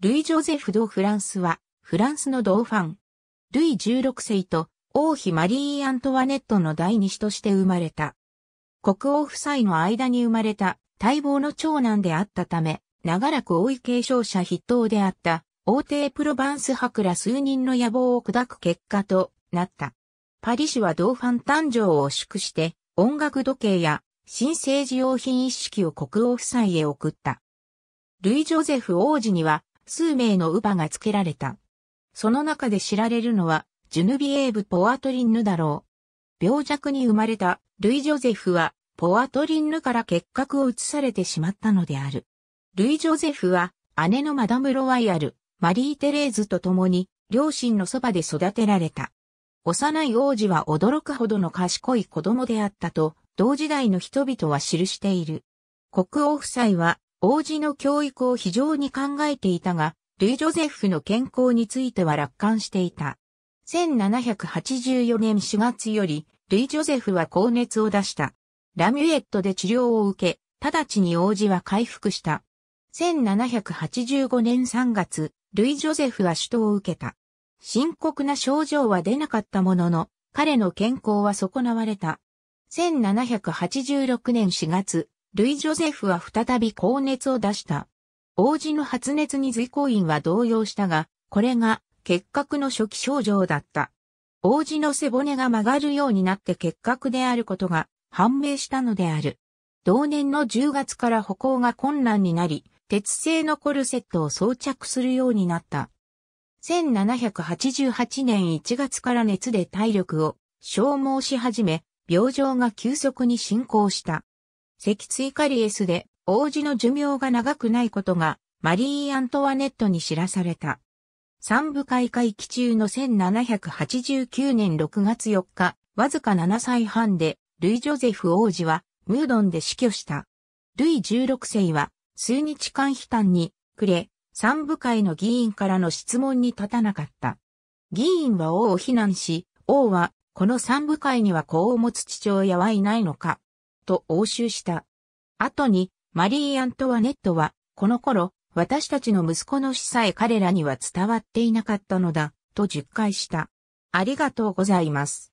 ルイ・ジョゼフ・ド・フランスは、フランスの同ファン。ルイ16世と王妃マリー・アントワネットの第二子として生まれた。国王夫妻の間に生まれた待望の長男であったため、長らく王位継承者筆頭であった王帝プロバンス博ら数人の野望を砕く結果となった。パリ市は同ファン誕生を祝して、音楽時計や新生児用品一式を国王夫妻へ送った。ルイ・ジョゼフ王子には数名の乳母が付けられた。その中で知られるのは、ジュヌビエーブ・ポワトリンヌだろう。病弱に生まれたルイ・ジョゼフは、ポワトリンヌから結核を移されてしまったのである。ルイ・ジョゼフは、姉のマダム・ロワイアル、マリー・テレーズと共に、両親のそばで育てられた。幼い王子は驚くほどの賢い子供であったと、同時代の人々は記している。国王夫妻は、王子の教育を非常に考えていたが、ルイ・ジョゼフの健康については楽観していた。1784年4月より、ルイ・ジョゼフは高熱を出した。ラミュエットで治療を受け、直ちに王子は回復した。1785年3月、ルイ・ジョゼフは首都を受けた。深刻な症状は出なかったものの、彼の健康は損なわれた。1786年4月、ルイ・ジョゼフは再び高熱を出した。王子の発熱に随行員は動揺したが、これが結核の初期症状だった。王子の背骨が曲がるようになって結核であることが判明したのである。同年の10月から歩行が困難になり、鉄製のコルセットを装着するようになった。1788年1月から熱で体力を消耗し始め、病状が急速に進行した。脊椎カリエスで王子の寿命が長くないことがマリー・アントワネットに知らされた。三部会会期中の1789年6月4日、わずか7歳半で、ルイ・ジョゼフ王子はムードンで死去した。ルイ16世は数日間悲嘆に暮れ、三部会の議員からの質問に立たなかった。議員は王を非難し、王はこの三部会には子を持つ父親はいないのかと押収した。後に、マリー・アントワネットは、この頃、私たちの息子の死さえ彼らには伝わっていなかったのだ、と述懐した。ありがとうございます。